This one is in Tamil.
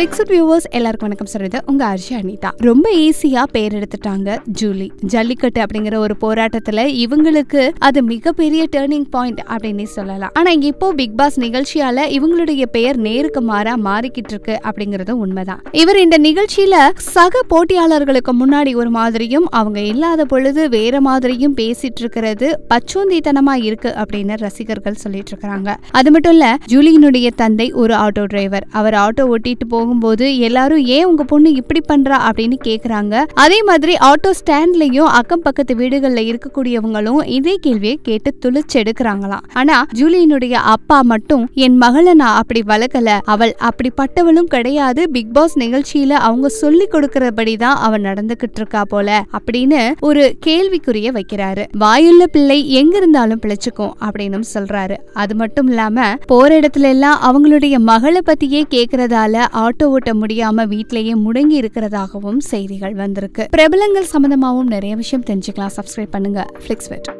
ஃபிளிக்ஸட் வியூவர்ஸ் எல்லாருக்கும் வணக்கம் சொல்றது உங்க அர்ஷி அனிதா ரொம்ப ஈஸியா பேர் எடுத்துட்டாங்க ஜூலி ஜல்லிக்கட்டு அப்படிங்கிற ஒரு போராட்டத்துல இவங்களுக்கு அது மிகப்பெரிய டேர்னிங் பாயிண்ட் அப்படின்னு சொல்லலாம் ஆனா இப்போ பிக் பாஸ் நிகழ்ச்சியால இவங்களுடைய பெயர் நேருக்கு மாறா மாறிக்கிட்டு இருக்கு அப்படிங்கறது உண்மைதான் இவர் இந்த நிகழ்ச்சியில சக போட்டியாளர்களுக்கு முன்னாடி ஒரு மாதிரியும் அவங்க இல்லாத பொழுது வேற மாதிரியும் பேசிட்டு இருக்கிறது பச்சோந்தித்தனமா இருக்கு அப்படின்னு ரசிகர்கள் சொல்லிட்டு இருக்கிறாங்க அது மட்டும் இல்ல ஜூலியினுடைய தந்தை ஒரு ஆட்டோ டிரைவர் அவர் ஆட்டோ ஓட்டிட்டு போகும் ஆகும்போது எல்லாரும் ஏன் உங்க பொண்ணு இப்படி பண்றா அப்படின்னு கேக்குறாங்க அதே மாதிரி ஆட்டோ ஸ்டாண்ட்லயும் அக்கம் பக்கத்து வீடுகள்ல இருக்கக்கூடியவங்களும் இதே கேள்வியை கேட்டு துளிச்செடுக்கிறாங்களாம் ஆனா ஜூலியனுடைய அப்பா மட்டும் என் மகளை நான் அப்படி வளர்க்கல அவள் அப்படி பட்டவளும் கிடையாது பிக் பாஸ் நிகழ்ச்சியில அவங்க சொல்லி கொடுக்கறபடிதான் அவன் நடந்துகிட்டு இருக்கா போல அப்படின்னு ஒரு கேள்விக்குரிய வைக்கிறாரு வாயுள்ள பிள்ளை எங்க இருந்தாலும் பிழைச்சுக்கும் அப்படின்னு சொல்றாரு அது மட்டும் இல்லாம போற இடத்துல எல்லாம் அவங்களுடைய மகளை பத்தியே கேக்குறதால ஆட்டோ ஆட்டோ ஓட்ட முடியாம வீட்டிலேயே முடங்கி இருக்கிறதாகவும் செய்திகள் வந்திருக்கு பிரபலங்கள் சம்பந்தமாகவும் நிறைய விஷயம் தெரிஞ்சுக்கலாம் சப்ஸ்கிரைப் பண்ணுங்க ஃபிளிக்ஸ்